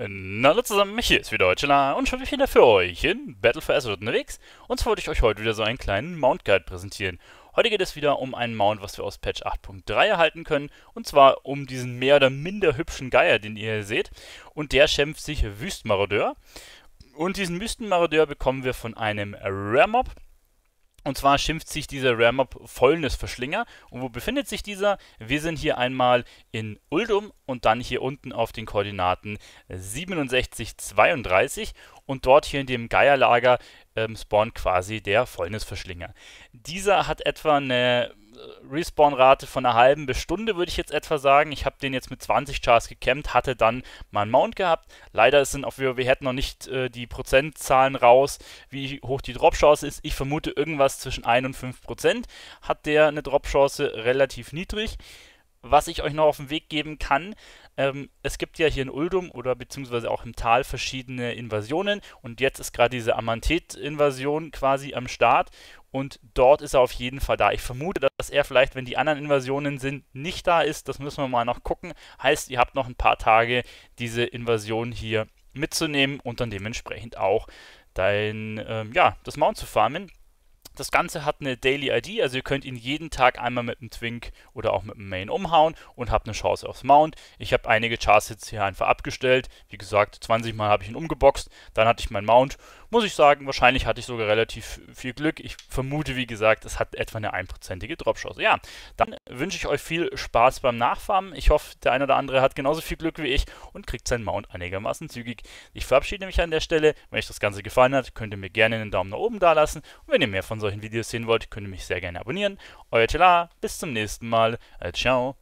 Äh, hallo zusammen, hier ist wieder Deutschela und schon wieder für euch in Battle for Azeroth unterwegs. Und zwar wollte ich euch heute wieder so einen kleinen Mount Guide präsentieren. Heute geht es wieder um einen Mount, was wir aus Patch 8.3 erhalten können. Und zwar um diesen mehr oder minder hübschen Geier, den ihr hier seht. Und der schämpft sich Wüstenmarodeur. Und diesen Wüstenmarodeur bekommen wir von einem Rare Mob. Und zwar schimpft sich dieser Ram-Up Fäulnisverschlinger. Und wo befindet sich dieser? Wir sind hier einmal in Uldum und dann hier unten auf den Koordinaten 67, 32. Und dort hier in dem Geierlager ähm, spawnt quasi der Fäulnisverschlinger. Dieser hat etwa eine Respawn-Rate von einer halben bis Stunde, würde ich jetzt etwa sagen. Ich habe den jetzt mit 20 Chars gekämmt, hatte dann mal einen Mount gehabt. Leider sind auf wow hätten noch nicht äh, die Prozentzahlen raus, wie hoch die Drop-Chance ist. Ich vermute irgendwas zwischen 1 und 5 Prozent. Hat der eine Drop-Chance relativ niedrig was ich euch noch auf den Weg geben kann, ähm, es gibt ja hier in Uldum oder beziehungsweise auch im Tal verschiedene Invasionen und jetzt ist gerade diese Amantet-Invasion quasi am Start und dort ist er auf jeden Fall da. Ich vermute, dass er vielleicht, wenn die anderen Invasionen sind, nicht da ist. Das müssen wir mal noch gucken. Heißt, ihr habt noch ein paar Tage, diese Invasion hier mitzunehmen und dann dementsprechend auch dein, ähm, ja, das Mount zu farmen. Das Ganze hat eine Daily ID, also ihr könnt ihn jeden Tag einmal mit einem Twink oder auch mit einem Main umhauen und habt eine Chance aufs Mount. Ich habe einige Chars jetzt hier einfach abgestellt. Wie gesagt, 20 Mal habe ich ihn umgeboxt, dann hatte ich meinen Mount muss ich sagen, wahrscheinlich hatte ich sogar relativ viel Glück. Ich vermute, wie gesagt, es hat etwa eine einprozentige Dropchance. Ja, dann wünsche ich euch viel Spaß beim Nachfarmen. Ich hoffe, der ein oder andere hat genauso viel Glück wie ich und kriegt seinen Mount einigermaßen zügig. Ich verabschiede mich an der Stelle. Wenn euch das Ganze gefallen hat, könnt ihr mir gerne einen Daumen nach oben dalassen. Und wenn ihr mehr von solchen Videos sehen wollt, könnt ihr mich sehr gerne abonnieren. Euer Tela, bis zum nächsten Mal. Äh, ciao.